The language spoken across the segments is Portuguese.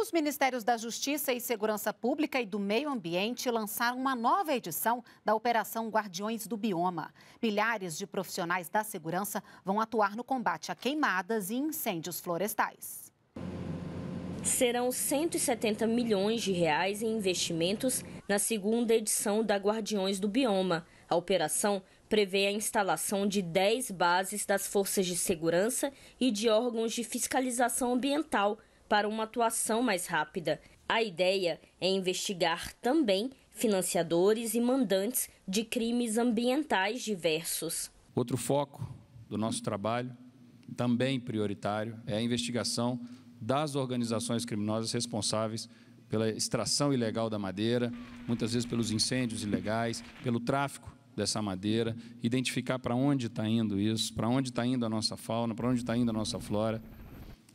Os Ministérios da Justiça e Segurança Pública e do Meio Ambiente lançaram uma nova edição da Operação Guardiões do Bioma. Milhares de profissionais da segurança vão atuar no combate a queimadas e incêndios florestais. Serão 170 milhões de reais em investimentos na segunda edição da Guardiões do Bioma. A operação prevê a instalação de 10 bases das forças de segurança e de órgãos de fiscalização ambiental para uma atuação mais rápida. A ideia é investigar também financiadores e mandantes de crimes ambientais diversos. Outro foco do nosso trabalho, também prioritário, é a investigação das organizações criminosas responsáveis pela extração ilegal da madeira, muitas vezes pelos incêndios ilegais, pelo tráfico dessa madeira, identificar para onde está indo isso, para onde está indo a nossa fauna, para onde está indo a nossa flora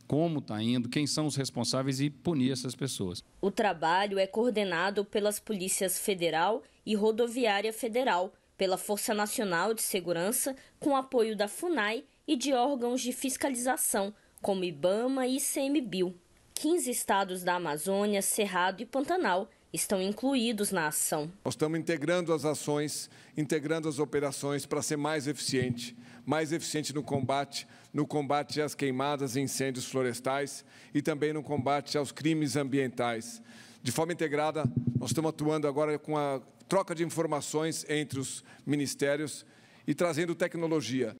como está indo, quem são os responsáveis e punir essas pessoas. O trabalho é coordenado pelas Polícias Federal e Rodoviária Federal, pela Força Nacional de Segurança, com apoio da FUNAI e de órgãos de fiscalização, como IBAMA e ICMBio. 15 estados da Amazônia, Cerrado e Pantanal estão incluídos na ação. Nós estamos integrando as ações, integrando as operações para ser mais eficiente, mais eficiente no combate, no combate às queimadas e incêndios florestais e também no combate aos crimes ambientais. De forma integrada, nós estamos atuando agora com a troca de informações entre os ministérios e trazendo tecnologia.